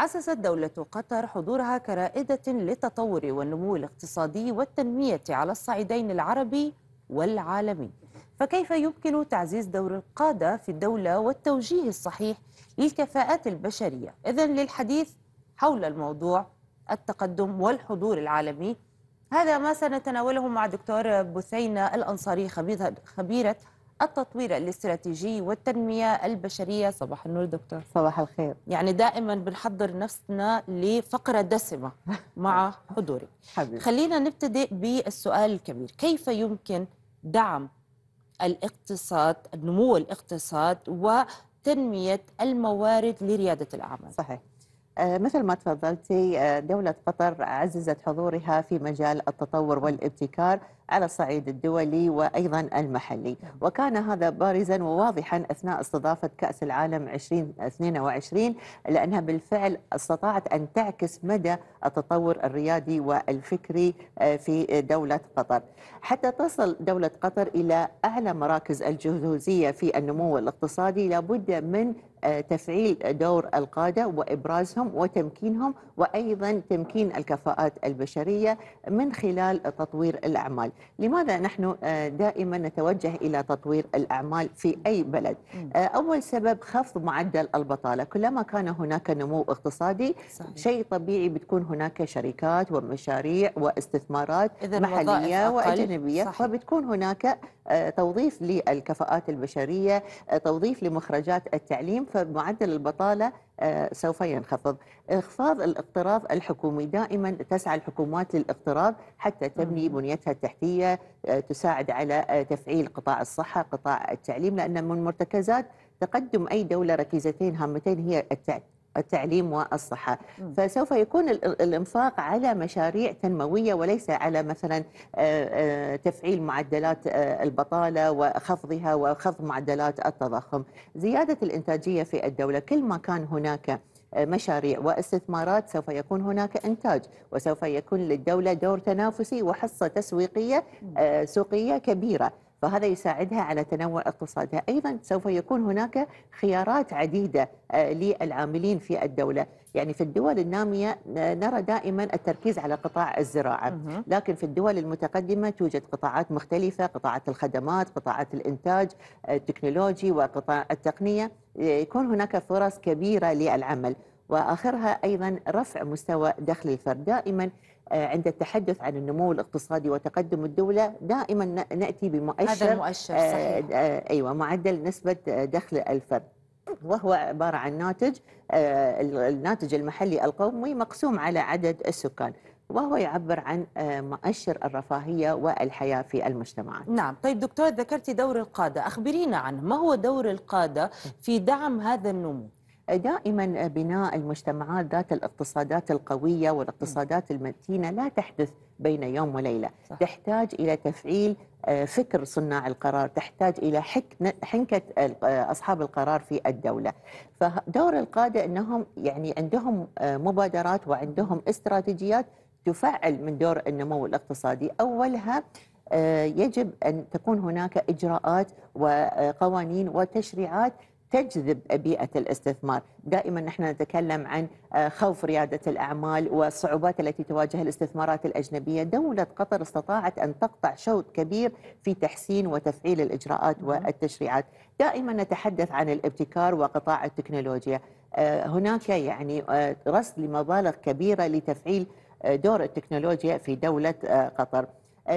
أسست دولة قطر حضورها كرائدة للتطور والنمو الاقتصادي والتنمية على الصعيدين العربي والعالمي فكيف يمكن تعزيز دور القادة في الدولة والتوجيه الصحيح للكفاءات البشرية إذا للحديث حول الموضوع التقدم والحضور العالمي هذا ما سنتناوله مع دكتور بثينة الأنصاري خبيرة التطوير الاستراتيجي والتنمية البشرية صباح النور دكتور صباح الخير يعني دائما بنحضر نفسنا لفقرة دسمة مع حضورك حبيب. خلينا نبتدئ بالسؤال الكبير كيف يمكن دعم الاقتصاد النمو الاقتصاد وتنمية الموارد لريادة الأعمال صحيح آه، مثل ما تفضلتي آه، دولة قطر عززت حضورها في مجال التطور والابتكار على الصعيد الدولي وأيضا المحلي نعم. وكان هذا بارزا وواضحا أثناء استضافة كأس العالم 2022 لأنها بالفعل استطاعت أن تعكس مدى التطور الريادي والفكري آه، في دولة قطر حتى تصل دولة قطر إلى أعلى مراكز الجهوزية في النمو الاقتصادي لابد من آه، تفعيل دور القاده وابرازهم وتمكينهم وايضا تمكين الكفاءات البشريه من خلال تطوير الاعمال، لماذا نحن آه، دائما نتوجه إلى تطوير الأعمال في أي بلد آه، أول سبب خفض معدل البطالة كلما كان هناك نمو اقتصادي صحيح. شيء طبيعي بتكون هناك شركات ومشاريع واستثمارات محلية وأجنبية صحيح. فبتكون هناك آه، توظيف للكفاءات البشرية توظيف لمخرجات التعليم فمعدل البطالة آه، سوف ينخفض اخفاض الاقتراض الحكومي دائما تسعى الحكومات للاقتراض حتى تبني بنيتها التحتيه آه، تساعد على آه، تفعيل قطاع الصحه قطاع التعليم لان من مرتكزات تقدم اي دوله ركيزتين هامتين هي التعليم والصحة فسوف يكون الإنفاق على مشاريع تنموية وليس على مثلا آه، آه، تفعيل معدلات آه، البطالة وخفضها وخفض معدلات التضخم زيادة الإنتاجية في الدولة كل ما كان هناك مشاريع واستثمارات سوف يكون هناك انتاج وسوف يكون للدوله دور تنافسي وحصه تسويقيه سوقيه كبيره فهذا يساعدها على تنوع اقتصادها أيضا سوف يكون هناك خيارات عديدة آه، للعاملين في الدولة يعني في الدول النامية آه، نرى دائما التركيز على قطاع الزراعة لكن في الدول المتقدمة توجد قطاعات مختلفة قطاعات الخدمات قطاعات الإنتاج آه، التكنولوجي وقطاع التقنية يكون هناك فرص كبيرة للعمل وآخرها أيضا رفع مستوى دخل الفرد دائما آه، عند التحدث عن النمو الاقتصادي وتقدم الدولة دائما نأتي بمؤشر هذا المؤشر آه، صحيح. آه، أيوة معدل نسبة دخل الفرد وهو عبارة عن ناتج الناتج المحلي القومي مقسوم على عدد السكان وهو يعبر عن مؤشر الرفاهية والحياة في المجتمعات نعم طيب دكتور ذكرتي دور القادة أخبرينا عنه ما هو دور القادة في دعم هذا النمو دائما بناء المجتمعات ذات الاقتصادات القويه والاقتصادات المتينه لا تحدث بين يوم وليله، صح. تحتاج الى تفعيل آه، فكر صناع القرار، تحتاج الى حنكه آه، اصحاب القرار في الدوله. فدور القاده انهم يعني عندهم آه، مبادرات وعندهم استراتيجيات تفعل من دور النمو الاقتصادي، اولها يجب ان تكون هناك اجراءات وقوانين وتشريعات تجذب بيئة الاستثمار دائما نحن نتكلم عن آه، خوف ريادة الأعمال والصعوبات التي تواجه الاستثمارات الأجنبية دولة قطر استطاعت أن تقطع شوط كبير في تحسين وتفعيل الإجراءات والتشريعات دائما نتحدث عن الابتكار وقطاع التكنولوجيا آه، هناك يعني آه، رصد لمبالغ كبيرة لتفعيل دور التكنولوجيا في دولة قطر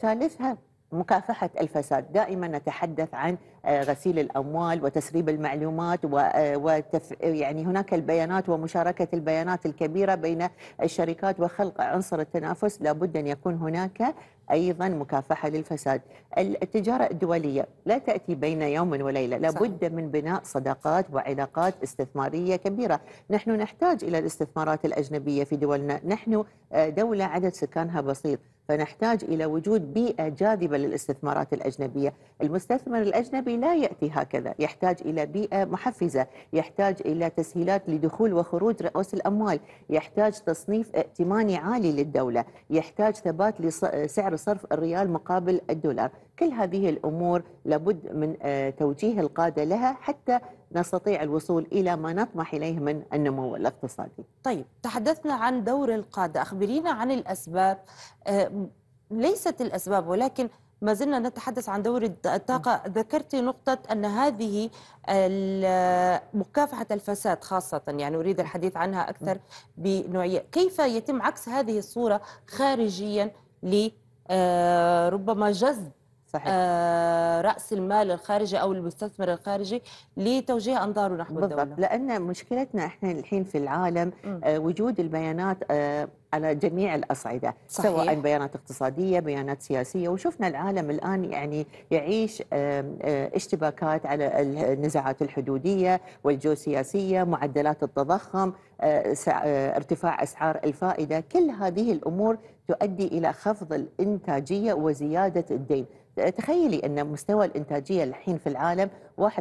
ثالثها مكافحة الفساد دائما نتحدث عن آه، غسيل الأموال وتسريب المعلومات آه، وتف... يعني هناك البيانات ومشاركة البيانات الكبيرة بين الشركات وخلق عنصر التنافس لابد أن يكون هناك أيضا مكافحة للفساد التجارة الدولية لا تأتي بين يوم وليلة لابد من بناء صداقات وعلاقات استثمارية كبيرة نحن نحتاج إلى الاستثمارات الأجنبية في دولنا نحن آه، دولة عدد سكانها بسيط فنحتاج إلى وجود بيئة جاذبة للاستثمارات الأجنبية المستثمر الأجنبي لا يأتي هكذا يحتاج إلى بيئة محفزة يحتاج إلى تسهيلات لدخول وخروج رؤوس الأموال يحتاج تصنيف ائتماني عالي للدولة يحتاج ثبات لسعر صرف الريال مقابل الدولار كل هذه الأمور لابد من آه، توجيه القادة لها حتى نستطيع الوصول إلى ما نطمح إليه من النمو الاقتصادي طيب تحدثنا عن دور القادة أخبرينا عن الأسباب آه، ليست الأسباب ولكن ما زلنا نتحدث عن دور الطاقة ذكرت نقطة أن هذه مكافحة الفساد خاصة يعني أريد الحديث عنها أكثر بنوعية كيف يتم عكس هذه الصورة خارجيا لربما آه، جذب صحيح. آه راس المال الخارجي او المستثمر الخارجي لتوجيه انظاره نحو بالضبط. الدوله لان مشكلتنا احنا الحين في العالم آه وجود البيانات آه على جميع الاصعده صحيح. سواء بيانات اقتصاديه بيانات سياسيه وشفنا العالم الان يعني يعيش آه، اشتباكات على النزاعات الحدوديه والجيوسياسيه معدلات التضخم آه، آه، ارتفاع اسعار الفائده كل هذه الامور تؤدي الى خفض الانتاجيه وزياده الدين تخيلي أن مستوى الإنتاجية الحين في العالم 1.5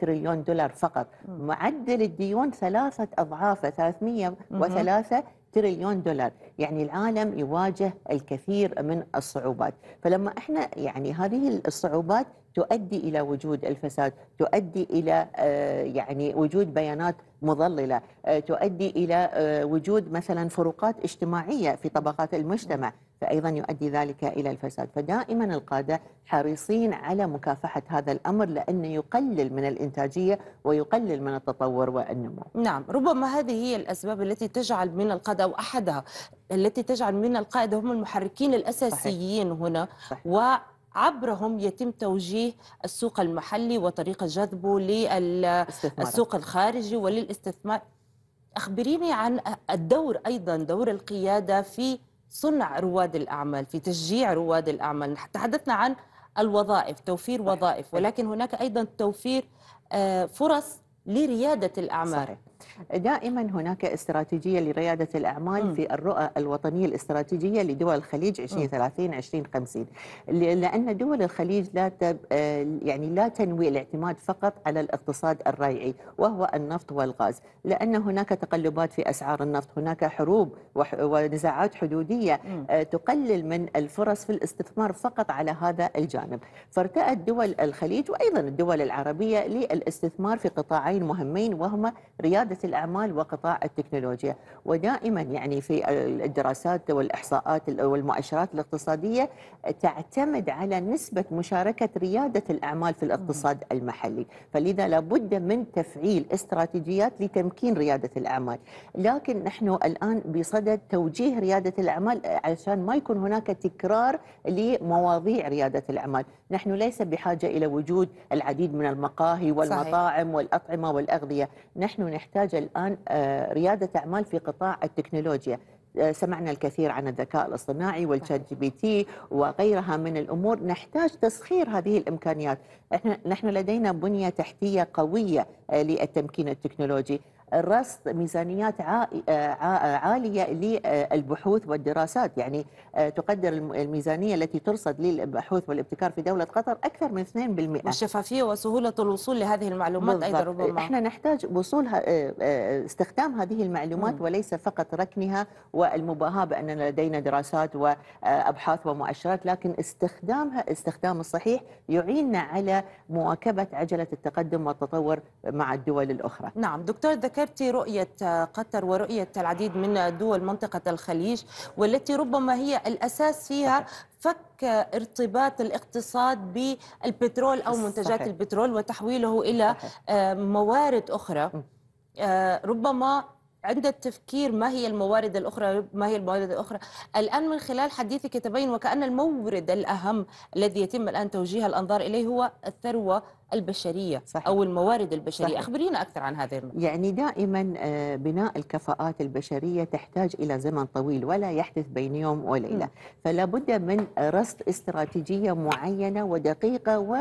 تريليون دولار فقط معدل الديون ثلاثة أضعافه 303 تريليون دولار يعني العالم يواجه الكثير من الصعوبات فلما احنا يعني هذه الصعوبات تؤدي الى وجود الفساد تؤدي الى آه، يعني وجود بيانات مضلله آه، تؤدي الى آه، وجود مثلا فروقات اجتماعيه في طبقات المجتمع فأيضا يؤدي ذلك إلى الفساد فدائما القادة حريصين على مكافحة هذا الأمر لأنه يقلل من الإنتاجية ويقلل من التطور والنمو نعم ربما هذه هي الأسباب التي تجعل من القادة أو أحدها التي تجعل من القادة هم المحركين الأساسيين صحيح. هنا صحيح. و عبرهم يتم توجيه السوق المحلي وطريقة جذبه للسوق الخارجي وللاستثمار أخبريني عن الدور أيضا دور القيادة في صنع رواد الأعمال في تشجيع رواد الأعمال تحدثنا عن الوظائف توفير وظائف ولكن هناك أيضا توفير آه، فرص لريادة الأعمال صحيح. دائما هناك استراتيجيه لرياده الاعمال م. في الرؤى الوطنيه الاستراتيجيه لدول الخليج 2030 2050 لان دول الخليج لا تب آه، يعني لا تنوي الاعتماد فقط على الاقتصاد الريعي وهو النفط والغاز لان هناك تقلبات في اسعار النفط هناك حروب ونزاعات حدوديه آه، تقلل من الفرص في الاستثمار فقط على هذا الجانب فارتأت دول الخليج وايضا الدول العربيه للاستثمار في قطاعين مهمين وهما رياده الأعمال وقطاع التكنولوجيا ودائما يعني في الدراسات والإحصاءات والمؤشرات الاقتصادية تعتمد على نسبة مشاركة ريادة الأعمال في الاقتصاد المحلي فلذا لابد من تفعيل استراتيجيات لتمكين ريادة الأعمال لكن نحن الآن بصدد توجيه ريادة الأعمال علشان ما يكون هناك تكرار لمواضيع ريادة الأعمال نحن ليس بحاجة إلى وجود العديد من المقاهي والمطاعم والأطعمة والأغذية نحن نحتاج الان آه، رياده اعمال في قطاع التكنولوجيا آه، سمعنا الكثير عن الذكاء الاصطناعي والشات جي بي تي وغيرها من الامور نحتاج تسخير هذه الامكانيات احنا نحن لدينا بنيه تحتيه قويه آه، للتمكين التكنولوجي رصد ميزانيات آه، عاليه للبحوث والدراسات يعني آه، تقدر الميزانيه التي ترصد للبحوث والابتكار في دوله قطر اكثر من 2% والشفافيه وسهوله الوصول لهذه المعلومات بالضبط. ايضا ربما احنا نحتاج وصولها آه، استخدام هذه المعلومات م. وليس فقط ركنها والمباهاه باننا لدينا دراسات وابحاث ومؤشرات لكن استخدامها استخدام الصحيح يعيننا على مواكبه عجله التقدم والتطور مع الدول الاخرى نعم دكتور ذكر كتبت رؤية قطر ورؤية العديد من دول منطقة الخليج والتي ربما هي الأساس فيها فك ارتباط الاقتصاد بالبترول أو منتجات صحيح. البترول وتحويله إلى موارد أخرى آه، ربما عند التفكير ما هي الموارد الأخرى ما هي الموارد الأخرى الآن من خلال حديثك تبين وكأن المورد الأهم الذي يتم الآن توجيه الأنظار إليه هو الثروة البشريه صحيح. او الموارد البشريه صحيح. اخبرينا اكثر عن هذه النقطة يعني دائما آه، بناء الكفاءات البشريه تحتاج الى زمن طويل ولا يحدث بين يوم وليله فلا بد من رصد استراتيجيه معينه ودقيقه و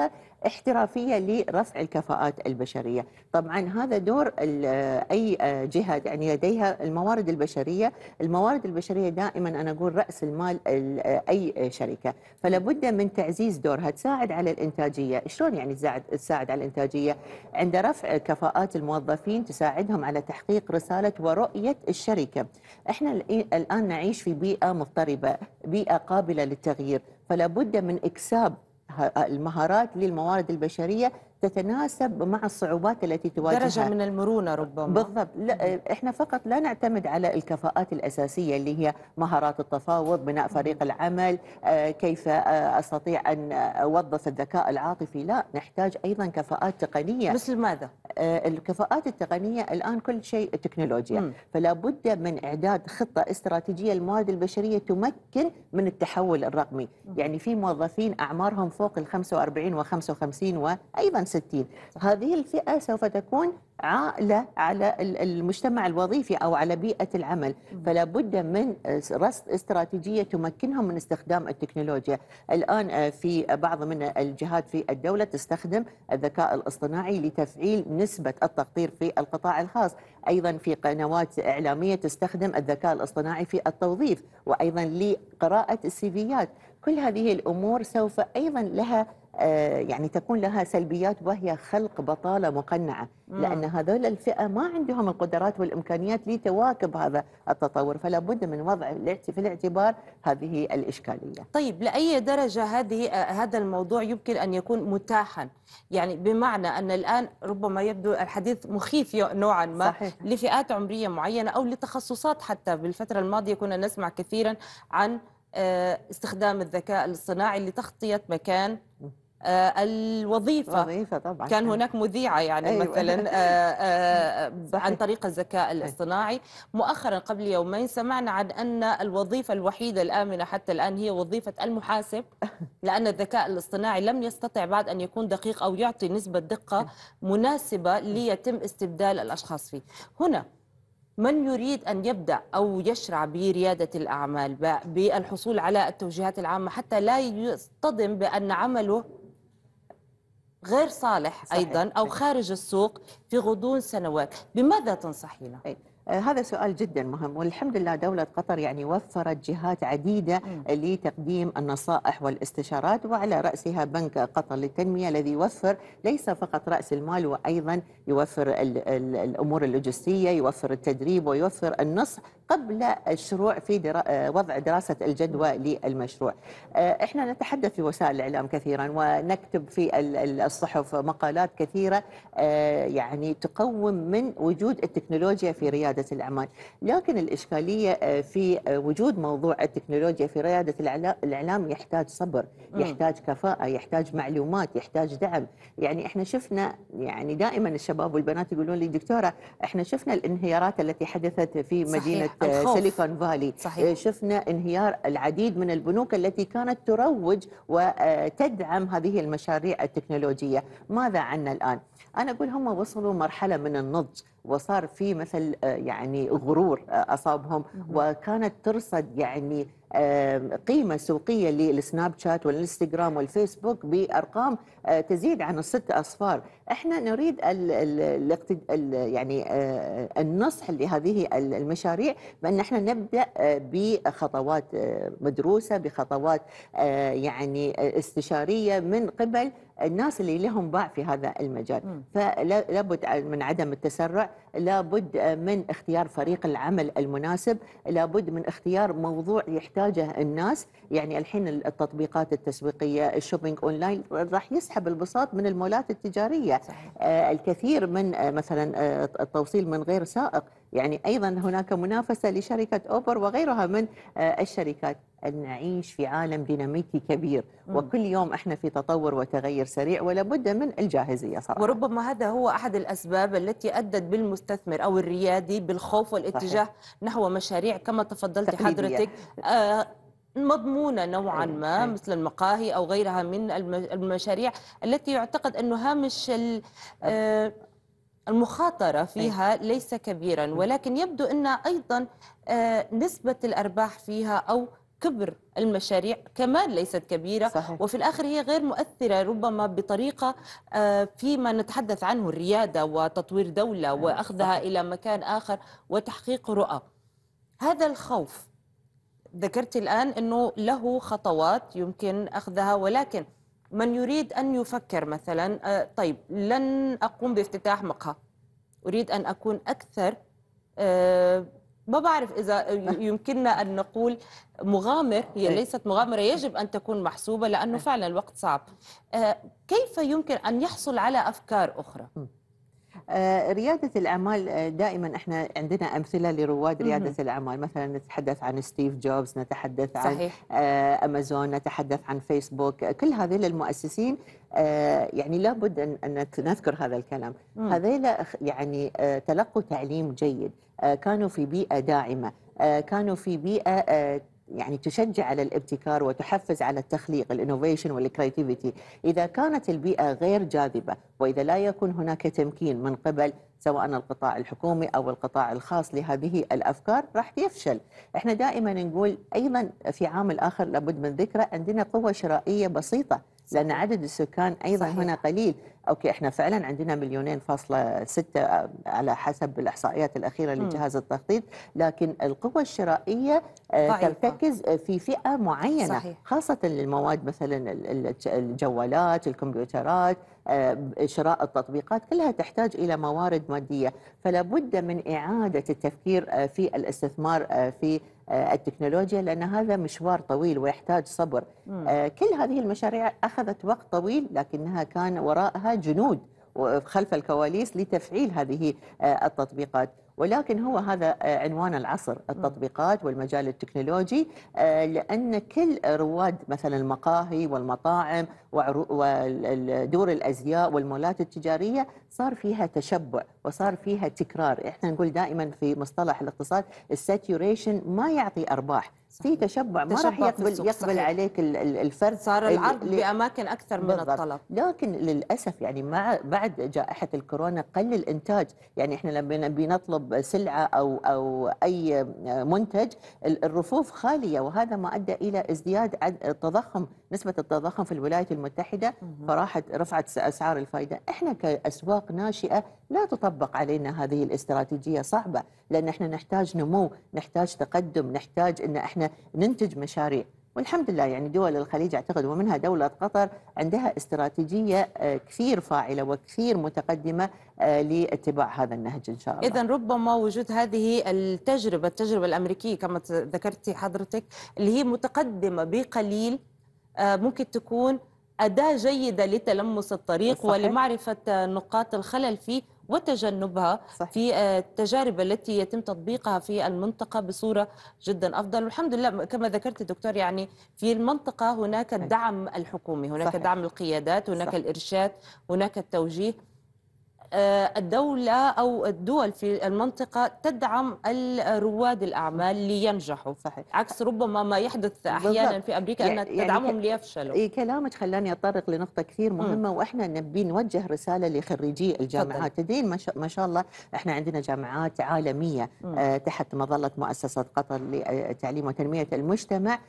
احترافية لرفع الكفاءات البشرية طبعا هذا دور آه، أي آه، جهة يعني لديها الموارد البشرية الموارد البشرية دائما أنا أقول رأس المال أي شركة فلابد من تعزيز دورها تساعد على الإنتاجية شلون يعني تساعد تساعد على الإنتاجية عند رفع كفاءات الموظفين تساعدهم على تحقيق رسالة ورؤية الشركة إحنا الآن نعيش في بيئة مضطربة بيئة قابلة للتغيير فلا بد من إكساب المهارات للموارد البشرية تتناسب مع الصعوبات التي تواجهها درجة من المرونة ربما بالضبط لا احنا فقط لا نعتمد على الكفاءات الأساسية اللي هي مهارات التفاوض بناء فريق العمل آه، كيف آه، أستطيع أن أوظف الذكاء العاطفي لا نحتاج أيضا كفاءات تقنية مثل ماذا؟ آه، الكفاءات التقنية الآن كل شيء تكنولوجيا فلا بد من إعداد خطة استراتيجية الموارد البشرية تمكن من التحول الرقمي يعني في موظفين أعمارهم فوق ال 45 و 55 وأيضا 60 هذه الفئة سوف تكون عائلة على المجتمع الوظيفي أو على بيئة العمل فلا بد من رصد استراتيجية تمكنهم من استخدام التكنولوجيا الآن آه، في بعض من الجهات في الدولة تستخدم الذكاء الاصطناعي لتفعيل نسبة التقطير في القطاع الخاص أيضا في قنوات إعلامية تستخدم الذكاء الاصطناعي في التوظيف وأيضا لقراءة السيفيات كل هذه الأمور سوف أيضا لها آه، يعني تكون لها سلبيات وهي خلق بطالة مقنعة لأن هذول الفئة ما عندهم القدرات والإمكانيات لتواكب هذا التطور فلا بد من وضع في الاعتبار هذه الإشكالية طيب لأي درجة هذه آه، هذا الموضوع يمكن أن يكون متاحا يعني بمعنى أن الآن ربما يبدو الحديث مخيف نوعا ما صحيح. لفئات عمرية معينة أو لتخصصات حتى بالفترة الماضية كنا نسمع كثيرا عن آه، استخدام الذكاء الاصطناعي لتغطية مكان آه، الوظيفة وظيفة طبعا كان هناك أيوة. مذيعة يعني أيوة. مثلا آه، آه، عن طريق الذكاء أيوة. الاصطناعي مؤخرا قبل يومين سمعنا عن أن الوظيفة الوحيدة الآمنة حتى الآن هي وظيفة المحاسب لأن الذكاء الاصطناعي لم يستطع بعد أن يكون دقيق أو يعطي نسبة دقة أيوة. مناسبة ليتم استبدال الأشخاص فيه هنا من يريد أن يبدأ أو يشرع بريادة الأعمال بالحصول على التوجيهات العامة حتى لا يصطدم بأن عمله غير صالح صحيح. ايضا او خارج السوق في غضون سنوات بماذا تنصحينا طيب، آه، هذا سؤال جدا مهم والحمد لله دولة قطر يعني وفرت جهات عديدة لتقديم النصائح والاستشارات وعلى رأسها بنك قطر للتنمية الذي يوفر ليس فقط رأس المال وأيضا يوفر الأمور اللوجستية يوفر التدريب ويوفر النصح قبل الشروع في درا... آه، وضع دراسة الجدوى للمشروع آه، إحنا نتحدث في وسائل الإعلام كثيرا ونكتب في الصحف مقالات كثيرة آه، يعني تقوم من وجود التكنولوجيا في ريادة الأعمال لكن الإشكالية في وجود موضوع التكنولوجيا في ريادة الإعلام يحتاج صبر يحتاج كفاءة يحتاج معلومات يحتاج دعم يعني إحنا شفنا يعني دائما الشباب والبنات يقولون لي دكتورة إحنا شفنا الانهيارات التي حدثت في مدينة سيليكون آه، فالي آه، صحيح. شفنا انهيار العديد من البنوك التي كانت تروج وتدعم آه، هذه المشاريع التكنولوجية ماذا عنا الآن؟ أنا أقول هم وصلوا مرحلة من النضج وصار في مثل آه، يعني غرور آه، اصابهم وكانت ترصد يعني قيمه سوقيه للسناب شات والانستغرام والفيسبوك بارقام آه، تزيد عن الست اصفار، احنا نريد الـ الـ الـ يعني النصح لهذه المشاريع بان احنا نبدا بخطوات مدروسه بخطوات يعني استشاريه من قبل الناس اللي لهم باع في هذا المجال فلابد من عدم التسرع لابد من اختيار فريق العمل المناسب لابد من اختيار موضوع يحتاجه الناس يعني الحين التطبيقات التسويقية الشوبينج أونلاين راح يسحب البساط من المولات التجارية صحيح. آه، الكثير من آه، مثلا التوصيل آه، من غير سائق يعني أيضا هناك منافسة لشركة أوبر وغيرها من آه، الشركات أن نعيش في عالم ديناميكي كبير وكل يوم احنا في تطور وتغير سريع ولا بد من الجاهزيه صراحه وربما هذا هو احد الاسباب التي ادت بالمستثمر او الريادي بالخوف والاتجاه صحيح. نحو مشاريع كما تفضلت حضرتك آه مضمونه نوعا أيوة، ما أيوة. مثل المقاهي او غيرها من المشاريع التي يعتقد انه هامش المخاطرة فيها إيه. ليس كبيرا ولكن يبدو أن أيضا آه، نسبة الأرباح فيها أو كبر المشاريع كمان ليست كبيرة صحيح. وفي الآخر هي غير مؤثرة ربما بطريقة آه، فيما نتحدث عنه الريادة وتطوير دولة نعم، وأخذها صحيح. إلى مكان آخر وتحقيق رؤى هذا الخوف ذكرت الآن أنه له خطوات يمكن أخذها ولكن من يريد أن يفكر مثلا آه، طيب لن أقوم بافتتاح مقهى أريد أن أكون أكثر آه، ما بعرف إذا يمكننا أن نقول مغامر هي إيه. ليست مغامرة يجب أن تكون محسوبة لأنه إيه. فعلا الوقت صعب آه، كيف يمكن أن يحصل على أفكار أخرى؟ آه، رياده الاعمال آه، دائما احنا عندنا امثله لرواد رياده مم. الاعمال مثلا نتحدث عن ستيف جوبز نتحدث عن صحيح. آه، امازون نتحدث عن فيسبوك كل هذه المؤسسين يعني لابد ان نذكر هذا الكلام هذيل يعني تلقوا تعليم جيد كانوا في بيئه داعمه كانوا في بيئه يعني تشجع على الابتكار وتحفز على التخليق الانوفيشن والكريتيفيتي اذا كانت البيئه غير جاذبه واذا لا يكون هناك تمكين من قبل سواء القطاع الحكومي او القطاع الخاص لهذه الافكار راح يفشل احنا دائما نقول ايضا في عامل اخر لابد من ذكره عندنا قوه شرائيه بسيطه لأن عدد السكان أيضا صحيح. هنا قليل أوكي إحنا فعلا عندنا مليونين فاصلة ستة على حسب الإحصائيات الأخيرة لجهاز التخطيط لكن القوة الشرائية آه، ضعيفة. ترتكز آه، في فئة معينة صحيح. خاصة للمواد مثلا الجوالات الكمبيوترات آه، شراء التطبيقات كلها تحتاج إلى موارد مادية فلا بد من إعادة التفكير في الاستثمار في آه، التكنولوجيا لان هذا مشوار طويل ويحتاج صبر آه، كل هذه المشاريع اخذت وقت طويل لكنها كان وراءها جنود خلف الكواليس لتفعيل هذه آه، التطبيقات ولكن هو هذا عنوان العصر التطبيقات والمجال التكنولوجي لأن كل رواد مثلا المقاهي والمطاعم ودور الأزياء والمولات التجارية صار فيها تشبع وصار فيها تكرار احنا نقول دائما في مصطلح الاقتصاد الساتيوريشن ما يعطي ارباح في تشبع ما راح يقبل يقبل عليك الفرد صار العرض ل... باماكن اكثر من بالضبط. الطلب لكن للاسف يعني مع بعد جائحه الكورونا قل الانتاج يعني احنا لما نبي نطلب سلعه او او اي منتج الرفوف خاليه وهذا ما ادى الى ازدياد التضخم نسبه التضخم في الولايات المتحده فراحت رفعت اسعار الفائده، احنا كاسواق ناشئه لا تطبق علينا هذه الاستراتيجيه صعبه، لان احنا نحتاج نمو، نحتاج تقدم، نحتاج ان احنا ننتج مشاريع، والحمد لله يعني دول الخليج اعتقد ومنها دوله قطر عندها استراتيجيه آه، كثير فاعله وكثير متقدمه آه، لاتباع هذا النهج ان شاء الله. اذا ربما وجود هذه التجربه التجربه الامريكيه كما ذكرتي حضرتك اللي هي متقدمه بقليل آه، ممكن تكون أداة جيدة لتلمس الطريق صحيح. ولمعرفة نقاط الخلل فيه وتجنبها صحيح. في آه، التجارب التي يتم تطبيقها في المنطقة بصورة جدا أفضل والحمد لله كما ذكرت الدكتور يعني في المنطقة هناك الدعم الحكومي هناك صحيح. دعم القيادات هناك صحيح. الإرشاد هناك التوجيه آه، الدولة أو الدول في المنطقة تدعم رواد الأعمال لينجحوا فحت عكس ربما ما يحدث أحيانا في أمريكا أن يعني تدعمهم ليفشلوا كلامك خلاني أطرق لنقطة كثير مهمة م. وإحنا نبي نوجه رسالة لخريجي الجامعات تدين ما, ما شاء الله إحنا عندنا جامعات عالمية آه، تحت مظلة مؤسسة قطر للتعليم وتنمية المجتمع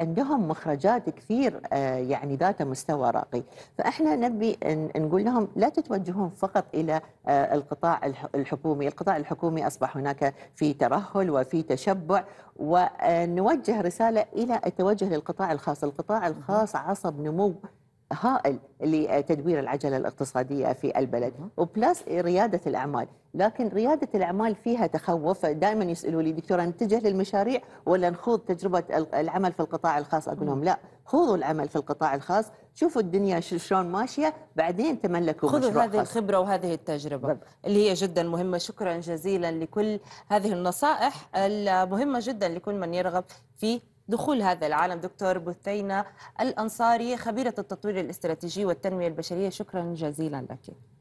عندهم مخرجات كثير آه، يعني ذات مستوى راقي فإحنا نبي نقول لهم لا تتوجهون فقط الى آه، القطاع الحكومي، القطاع الحكومي اصبح هناك في ترهل وفي تشبع ونوجه رساله الى التوجه للقطاع الخاص، القطاع الخاص عصب نمو هائل لتدوير العجلة الاقتصادية في البلد وبلاس ريادة الأعمال لكن ريادة الأعمال فيها تخوف دائما يسألوا لي دكتورة نتجه للمشاريع ولا نخوض تجربة العمل في القطاع الخاص أقول لهم لا خوضوا العمل في القطاع الخاص شوفوا الدنيا شلون ماشية بعدين تملكوا خذوا مشروع هذه خاص. الخبرة وهذه التجربة بب. اللي هي جدا مهمة شكرا جزيلا لكل هذه النصائح المهمة جدا لكل من يرغب في دخول هذا العالم دكتور بثينة الأنصاري خبيرة التطوير الاستراتيجي والتنمية البشرية شكرا جزيلا لك